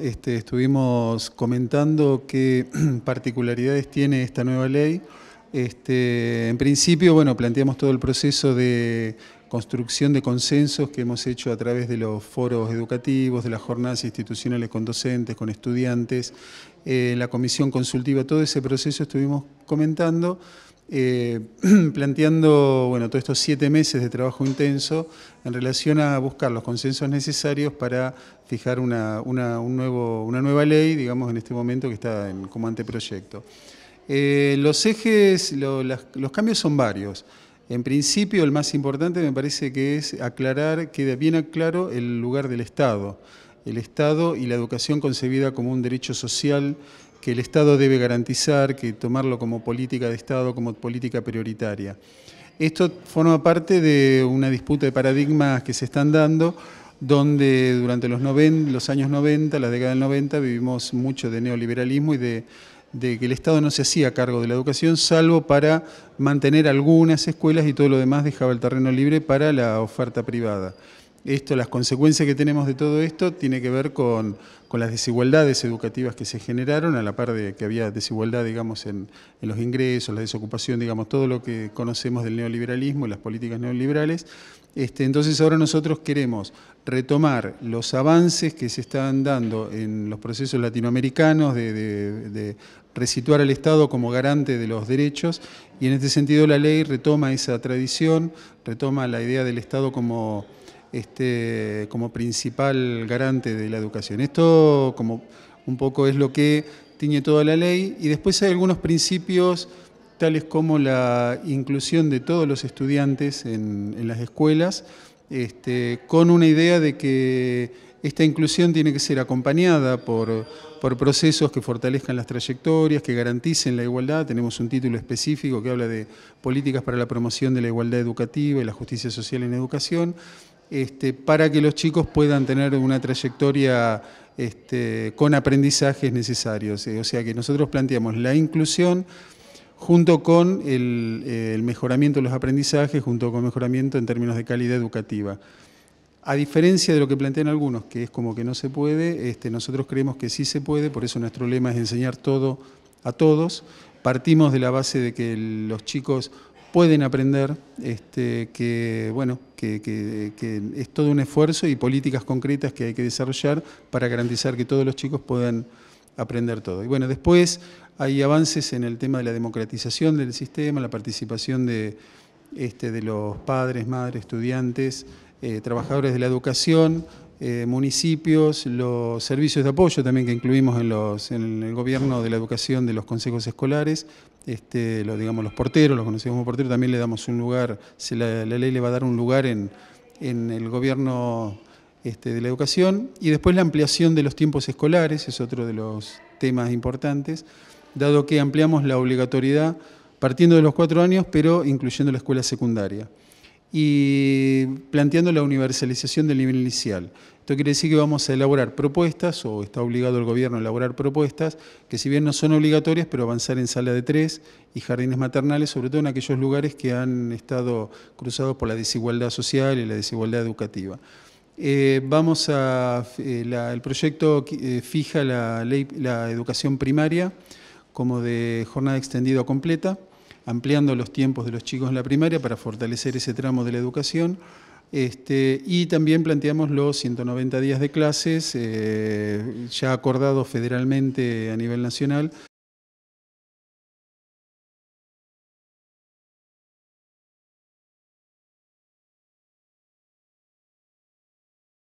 Este, estuvimos comentando qué particularidades tiene esta nueva ley. Este, en principio, bueno, planteamos todo el proceso de construcción de consensos que hemos hecho a través de los foros educativos, de las jornadas institucionales con docentes, con estudiantes, eh, la comisión consultiva, todo ese proceso estuvimos comentando. Eh, planteando bueno, todos estos siete meses de trabajo intenso en relación a buscar los consensos necesarios para fijar una, un nuevo, una nueva ley, digamos, en este momento que está en, como anteproyecto. Eh, los ejes, los cambios son varios. En principio, el más importante me parece que es aclarar, queda bien aclaro el lugar del Estado. El Estado y la educación concebida como un derecho social que el Estado debe garantizar, que tomarlo como política de Estado, como política prioritaria. Esto forma parte de una disputa de paradigmas que se están dando, donde durante los, los años 90, la década del 90, vivimos mucho de neoliberalismo y de que el Estado no se hacía cargo de la educación, salvo para mantener algunas escuelas y todo lo demás dejaba el terreno libre para la oferta privada esto, las consecuencias que tenemos de todo esto, tiene que ver con, las desigualdades educativas que se generaron, a la par de que había desigualdad, digamos, en, los ingresos, la desocupación, digamos, todo lo que conocemos del neoliberalismo y las políticas neoliberales. Este, entonces ahora nosotros queremos retomar los avances que se están dando en los procesos latinoamericanos de, de resituar al Estado como garante de los derechos y en este sentido la ley retoma esa tradición, retoma la idea del Estado como este, como principal garante de la educación. Esto como un poco es lo que tiñe toda la ley y después hay algunos principios tales como la inclusión de todos los estudiantes en, las escuelas, este, con una idea de que esta inclusión tiene que ser acompañada por, por, procesos que fortalezcan las trayectorias, que garanticen la igualdad. Tenemos un título específico que habla de políticas para la promoción de la igualdad educativa y la justicia social en educación. Este, para que los chicos puedan tener una trayectoria este, con aprendizajes necesarios. Eh, o sea que nosotros planteamos la inclusión junto con eh, el, mejoramiento de los aprendizajes, junto con mejoramiento en términos de calidad educativa. A diferencia de lo que plantean algunos, que es como que no se puede, este, nosotros creemos que sí se puede, por eso nuestro lema es enseñar todo a todos. Partimos de la base de que los chicos pueden aprender, que bueno, que, es todo un esfuerzo y políticas concretas que hay que desarrollar para garantizar que todos los chicos puedan aprender todo. Y bueno, después hay avances en el tema de la democratización del sistema, la participación de, este, de los padres, madres, estudiantes, eh, trabajadores de la educación, eh, municipios, los servicios de apoyo también que incluimos en, los, en el gobierno de la educación de los consejos escolares, este, los, digamos, los porteros, los conocemos como porteros, también le damos un lugar, la, ley le va a dar un lugar en, en el gobierno este, de la educación, y después la ampliación de los tiempos escolares, es otro de los temas importantes, dado que ampliamos la obligatoriedad partiendo de los cuatro años, pero incluyendo la escuela secundaria y planteando la universalización del nivel inicial. Esto quiere decir que vamos a elaborar propuestas, o está obligado el gobierno a elaborar propuestas, que si bien no son obligatorias, pero avanzar en sala de tres y jardines maternales, sobre todo en aquellos lugares que han estado cruzados por la desigualdad social y la desigualdad educativa. Eh, vamos a, eh, el proyecto eh, fija la, ley, la educación primaria como de jornada extendida completa ampliando los tiempos de los chicos en la primaria para fortalecer ese tramo de la educación. Este, y también planteamos los 190 días de clases, eh, ya acordados federalmente a nivel nacional.